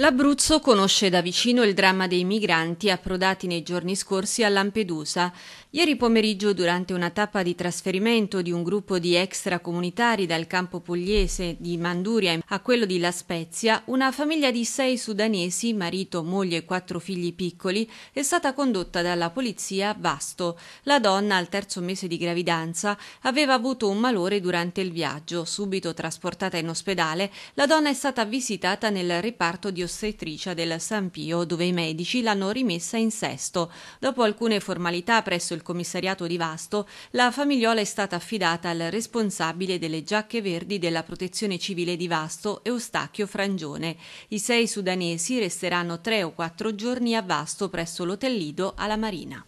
L'Abruzzo conosce da vicino il dramma dei migranti approdati nei giorni scorsi a Lampedusa. Ieri pomeriggio, durante una tappa di trasferimento di un gruppo di extracomunitari dal campo pugliese di Manduria a quello di La Spezia, una famiglia di sei sudanesi, marito, moglie e quattro figli piccoli, è stata condotta dalla polizia a Vasto. La donna, al terzo mese di gravidanza, aveva avuto un malore durante il viaggio. Subito trasportata in ospedale, la donna è stata visitata nel reparto di ospedale ostetricia del San Pio, dove i medici l'hanno rimessa in sesto. Dopo alcune formalità presso il commissariato di Vasto, la famigliola è stata affidata al responsabile delle giacche verdi della protezione civile di Vasto, Eustachio Frangione. I sei sudanesi resteranno tre o quattro giorni a Vasto presso l'hotel Lido alla Marina.